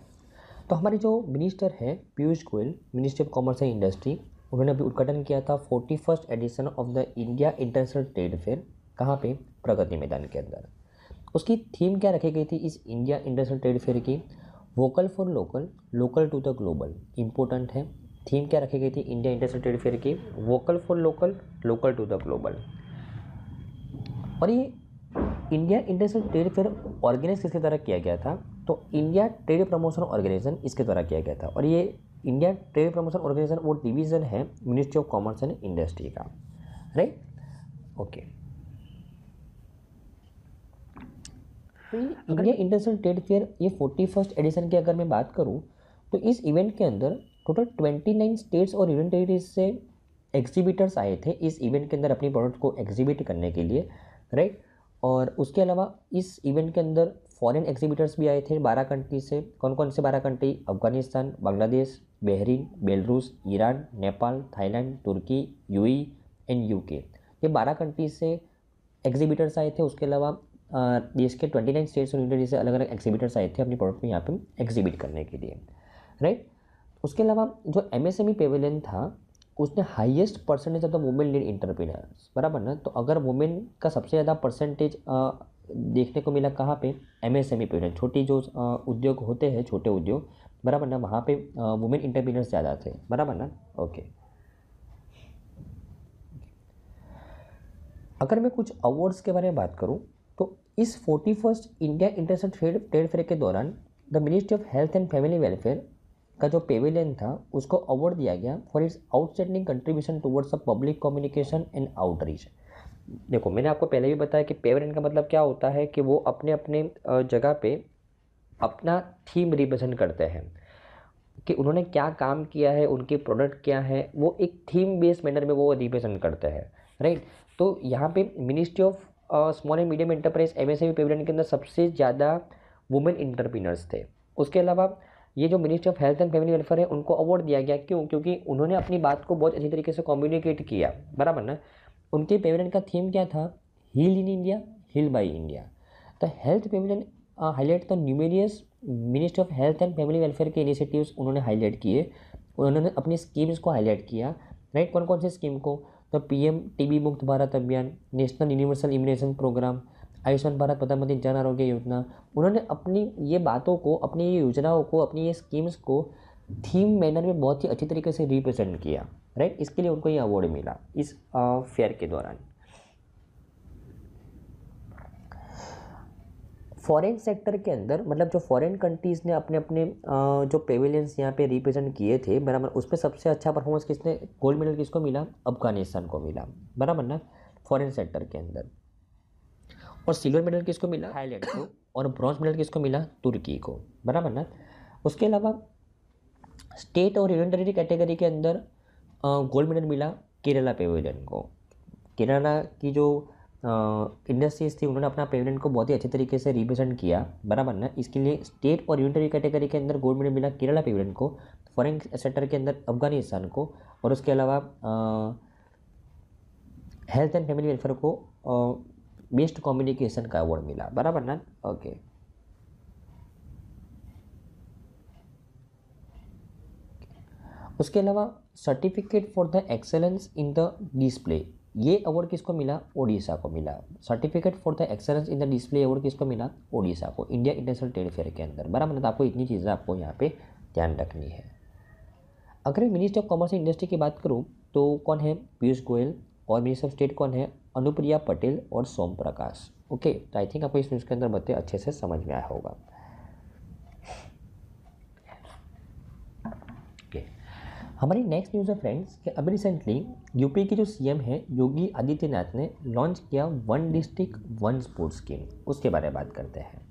तो हमारे जो मिनिस्टर है Piyush Goyal ministry of commerce and industry उन्होंने अभी उद्घाटन किया था forty first edition of the India International Trade Fair कहाँ पे प्रगति मैदान के अंदर उसकी थीम क्या रखी गई थी इस इंडिया इंडस्ट्रियल ट्रेड फेयर की vocal for local local to the global important है थीम क्या रखी गई थी इंडिया इंडस्ट्रियल ट्रेड फेयर की vocal for local local to the global और ये India Industrial Trade Fair organise किसके द्वारा किया गया था तो इंडिया ट्रेड प्रमोशन ऑर्गेनाइजेशन इसके द्वारा किया गया था और ये इंडिया ट्रेड प्रमोशन ऑर्गेनाइजेशन वो डिवीज़न है ministry of commerce and industry का right okay India International Trade Fair ये फोर्टी फर्स्ट एडिशन की अगर मैं बात करूँ तो इस इवेंट के अंदर टोटल ट्वेंटी नाइन स्टेट्स और यूनियन टेरिटरीज से एग्जीबिटर्स आए थे इस इवेंट के अंदर अपनी प्रोडक्ट को एग्जीबिट करने के लिए राइट और उसके अलावा इस इवेंट के अंदर फॉरेन एग्जीबिटर्स भी आए थे बारह कंट्री से कौन कौन से बारह country Afghanistan Bangladesh Bahrain Belarus Iran Nepal Thailand तुर्की यूएई एंड यूके ये बारह कंट्री से एग्जीबिटर्स आए थे उसके अलावा देश के ट्वेंटी नाइन स्टेट्स रिलेटेड जैसे अलग अलग एग्जीबिटर्स आए थे अपने प्रोडक्ट में यहाँ पे एग्जीबिट करने के लिए राइट उसके अलावा जो M S M E pavilion था उसने highest percentage of the women lead entrepreneurs बराबर ना तो अगर वुमेन का सबसे ज़्यादा परसेंटेज देखने को मिला कहाँ पे M S M E pavilion छोटी जो उद्योग होते हैं छोटे उद्योग बराबर ना वहाँ पे वुमेन इंटरप्रीनर्स ज़्यादा थे बराबर ना ओके अगर मैं कुछ अवार्ड्स के बारे में बात करूँ इस forty first India International Trade trade Fair के दौरान the ministry of health and family welfare का जो पेविलियन था उसको अवार्ड दिया गया for its outstanding contribution towards a public communication and outreach देखो मैंने आपको पहले भी बताया कि पेविलियन का मतलब क्या होता है कि वो अपने अपने जगह पे अपना थीम रिप्रेजेंट करते हैं कि उन्होंने क्या काम किया है उनके प्रोडक्ट क्या है वो एक थीम बेस्ड मैनर में वो रिप्रेजेंट करते हैं राइट तो यहाँ पे ministry of small and medium enterprise M S के अंदर सबसे ज़्यादा वुमेन इंटरप्रीनर्स थे उसके अलावा ये जो ministry of health and family welfare है उनको अवार्ड दिया गया क्यों क्योंकि उन्होंने अपनी बात को बहुत अच्छी तरीके से कम्युनिकेट किया बराबर ना उनके पेवरेंट का थीम क्या था heal in India heal by India the health pavilion highlight the numerous ministry of health and family welfare के इनिशिएटिव्स उन्होंने हाईलाइट किए उन्होंने अपनी स्कीम्स को हाईलाइट किया राइट कौन कौन सी स्कीम को तो P M TB Mukt Bharat Abhiyan national universal immunisation programme Ayushman Bharat Pradhanmantri Jan आरोग्य योजना उन्होंने अपनी ये बातों को अपनी ये योजनाओं को अपनी ये स्कीम्स को थीम मैनर में बहुत ही अच्छी तरीके से रिप्रेजेंट किया राइट इसके लिए उनको ये अवार्ड मिला इस फेयर के दौरान फॉरेन सेक्टर के अंदर मतलब जो फॉरेन कंट्रीज़ ने अपने अपने जो पेविलियंस यहाँ पे रिप्रेजेंट किए थे बराबर उसमें सबसे अच्छा परफॉर्मेंस किसने गोल्ड मेडल किसको मिला अफगानिस्तान को मिला बराबर ना फॉरेन सेक्टर के अंदर और सिल्वर मेडल किसको मिला थाईलैंड को और ब्रॉन्ज मेडल किसको मिला तुर्की को बराबर ना उसके अलावा स्टेट और यूनिटरी कैटेगरी के अंदर गोल्ड मेडल मिला केरला पेविलियन को केरला की जो इंडस्ट्रीज थी उन्होंने अपना पेमेंट को बहुत ही अच्छे तरीके से रिप्रेजेंट किया बराबर ना इसके लिए स्टेट और यूनिटरी कैटेगरी के अंदर गोल्ड मेडल मिला केरला पेमेंट को फॉरेन सेक्टर के अंदर अफगानिस्तान को और उसके अलावा हेल्थ एंड फैमिली वेलफेयर को बेस्ट कम्युनिकेशन का अवार्ड मिला बराबर ना ओके उसके अलावा certificate for the excellence in the display ये अवार्ड किसको मिला ओडिशा को मिला certificate for the excellence in the display award किसको मिला ओडिशा को इंडिया इंटरनेशनल ट्रेड फेयर के अंदर बराबर तो आपको इतनी चीज़ें आपको यहाँ पे ध्यान रखनी है अगर मैं minister of commerce and industry की बात करूँ तो कौन है पीयूष गोयल और मिनिस्टर ऑफ स्टेट कौन है अनुप्रिया पटेल और सोम प्रकाश ओके तो आई थिंक आपको इस न्यूज़ के अंदर बच्चे अच्छे से समझ में आया होगा हमारी नेक्स्ट न्यूज़ है फ्रेंड्स कि अभी रिसेंटली यूपी के जो सीएम हैं योगी आदित्यनाथ ने लॉन्च किया one district one sports scheme उसके बारे में बात करते हैं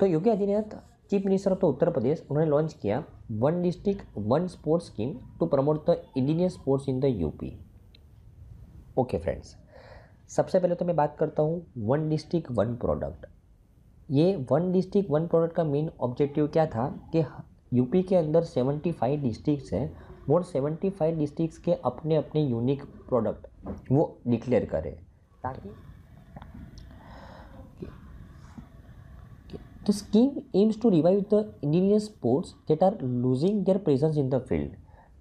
तो Yogi Adityanath chief minister of the Uttar Pradesh उन्होंने लॉन्च किया one district one sports scheme to promote the Indian sports in the UP okay friends सबसे पहले तो मैं बात करता हूँ वन डिस्ट्रिक्ट वन प्रोडक्ट ये वन डिस्ट्रिक्ट वन प्रोडक्ट का मेन ऑब्जेक्टिव क्या था कि यूपी के अंदर सेवेंटी फाइव डिस्ट्रिक्ट हैं वो 75 डिस्ट्रिक्ट्स के अपने अपने यूनिक प्रोडक्ट वो डिक्लेयर करें ताकि The तो scheme aims to revive the indigenous sports that are losing their presence in the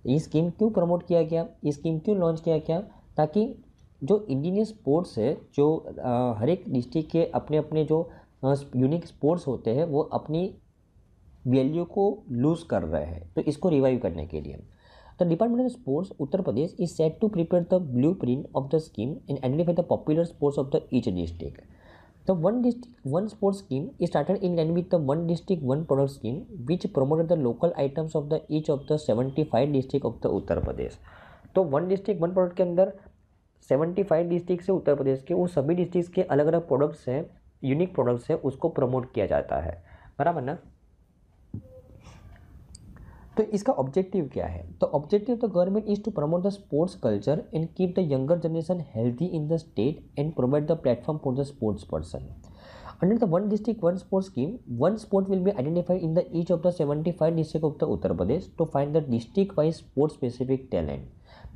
ये स्कीम क्यों प्रमोट किया गया ये स्कीम क्यों लॉन्च किया गया ताकि जो इंडिजिनियस स्पोर्ट्स है जो आ, हर एक डिस्ट्रिक्ट के अपने अपने जो यूनिक स्पोर्ट्स होते हैं वो अपनी वैल्यू को लूज़ कर रहे हैं तो इसको रिवाइव करने के लिए the department of sports Uttar Pradesh is set to prepare the blueprint of the scheme and identify the popular sports of the each district the one district one sports scheme is started in line with the one district one product scheme which promoted the local items of the each of the seventy five district of the Uttar Pradesh तो one district one product के अंदर seventy five district से उत्तर प्रदेश के वो सभी district के अलग अलग प्रोडक्ट्स हैं यूनिक प्रोडक्ट्स हैं उसको प्रमोट किया जाता है बराबर ना तो इसका ऑब्जेक्टिव क्या है तो objective the government is to promote the sports culture and keep the younger generation healthy in the state and provide the platform for the sports person the one district one sports scheme one sport will be identified in the each of the seventy five district of the Uttar Pradesh to find the district wise sports specific talent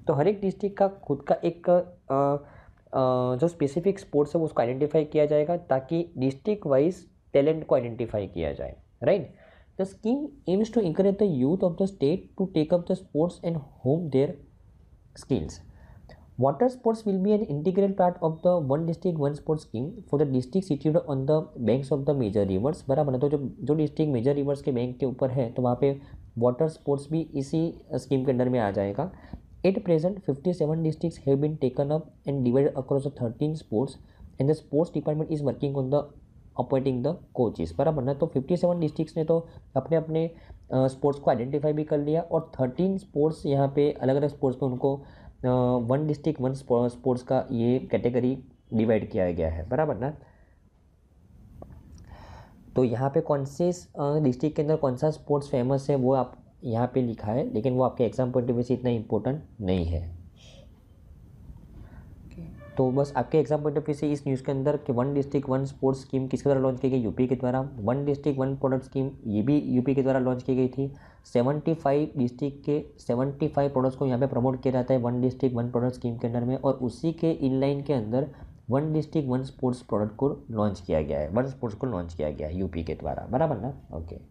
तो हर एक district का खुद का एक आ, आ, जो specific sports है उसको आइडेंटिफाई किया जाएगा ताकि डिस्ट्रिक्ट वाइज टैलेंट को आइडेंटिफाई किया जाए right The scheme aims to encourage the youth of the state to take up the sports and hone their skills. Water sports will be an integral part of the One District One Sports scheme for the district situated on the banks of the major rivers. बराबर है तो जो जो district major rivers के bank के ऊपर है तो वहाँ पे water sports भी इसी scheme के अंडर में आ जाएगा At present, 57 districts have been taken up and divided across the 13 sports, and the sports department is working on the appointing the coaches बराबर ना तो 57 डिस्ट्रिक्ट्स ने तो अपने अपने स्पोर्ट्स को आइडेंटिफाई भी कर लिया और 13 स्पोर्ट्स यहाँ पे अलग अलग स्पोर्ट्स में उनको वन डिस्ट्रिक्ट वन स्पोर्ट्स का ये कैटेगरी डिवाइड किया गया है बराबर ना तो यहाँ पे कौन से डिस्ट्रिक्ट के अंदर कौन सा स्पोर्ट्स फेमस है वो आप यहाँ पे लिखा है लेकिन वो आपके एग्जाम पॉइंट ऑफ व्यू से इतना इम्पोर्टेंट नहीं है तो बस आपके एग्जाम पॉइंट ऑफ व्यू से इस न्यूज़ के अंदर कि one district one sports scheme किसके द्वारा लॉन्च की गई यूपी के द्वारा one district one product scheme ये भी यूपी के द्वारा लॉन्च की गई थी फाइव डिस्ट्रिक्ट के फाइव प्रोडक्ट्स को यहाँ पे प्रमोट किया जाता है one district one product scheme के अंदर में और उसी के इनलाइन के अंदर one district one sports product को लॉन्च किया गया है वन स्पोर्ट्स को लॉन्च किया गया है यूपी के द्वारा बराबर ना ओके